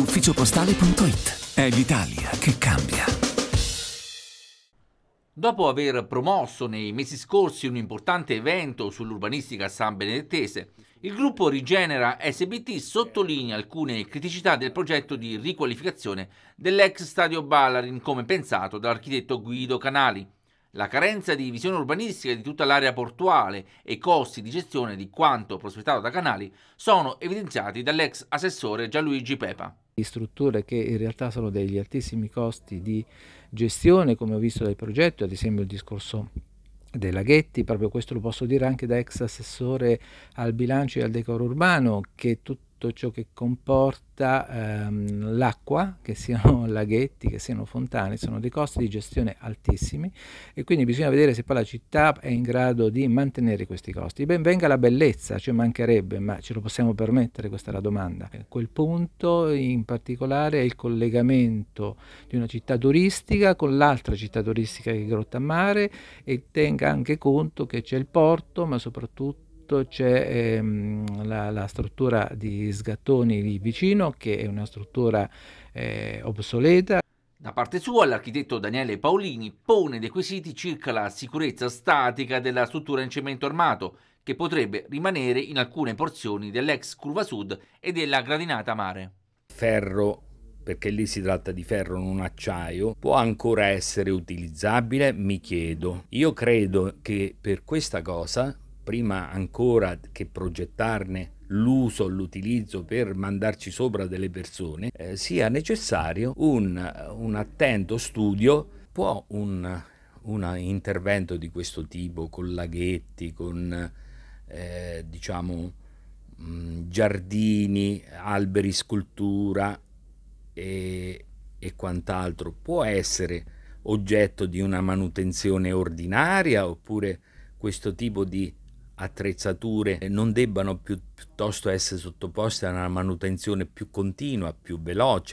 ufficiopostale.it. È l'Italia che cambia. Dopo aver promosso nei mesi scorsi un importante evento sull'urbanistica san benedettese, il gruppo Rigenera SBT sottolinea alcune criticità del progetto di riqualificazione dell'ex stadio Ballarin come pensato dall'architetto Guido Canali. La carenza di visione urbanistica di tutta l'area portuale e costi di gestione di quanto prospettato da Canali sono evidenziati dall'ex assessore Gianluigi Pepa di strutture che in realtà sono degli altissimi costi di gestione, come ho visto dal progetto, ad esempio il discorso dei laghetti, proprio questo lo posso dire anche da ex assessore al bilancio e al decoro urbano, che tutto tutto ciò che comporta ehm, l'acqua, che siano laghetti, che siano fontane, sono dei costi di gestione altissimi e quindi bisogna vedere se poi la città è in grado di mantenere questi costi. Ben venga la bellezza, ci cioè mancherebbe, ma ce lo possiamo permettere, questa è la domanda. Quel punto in particolare è il collegamento di una città turistica con l'altra città turistica che è Grotta Mare e tenga anche conto che c'è il porto, ma soprattutto sotto c'è ehm, la, la, struttura di Sgattoni lì vicino, che è una struttura eh, obsoleta. Da parte sua, l'architetto Daniele Paolini pone dei quesiti circa la sicurezza statica della struttura in cemento armato, che potrebbe rimanere in alcune porzioni dell'ex curva sud e della gradinata mare. Ferro perché lì si tratta di ferro, non acciaio, può ancora essere utilizzabile? Mi chiedo. Io credo che per questa cosa prima ancora che progettarne l'uso, l'utilizzo per mandarci sopra delle persone, eh, sia necessario un, un, attento studio, può un, un, intervento di questo tipo con laghetti, con eh, diciamo mh, mm, giardini, alberi, scultura e, e quant'altro, può essere oggetto di una manutenzione ordinaria oppure questo tipo di attrezzature non debbano più, piuttosto essere sottoposte a una manutenzione più continua, più veloce.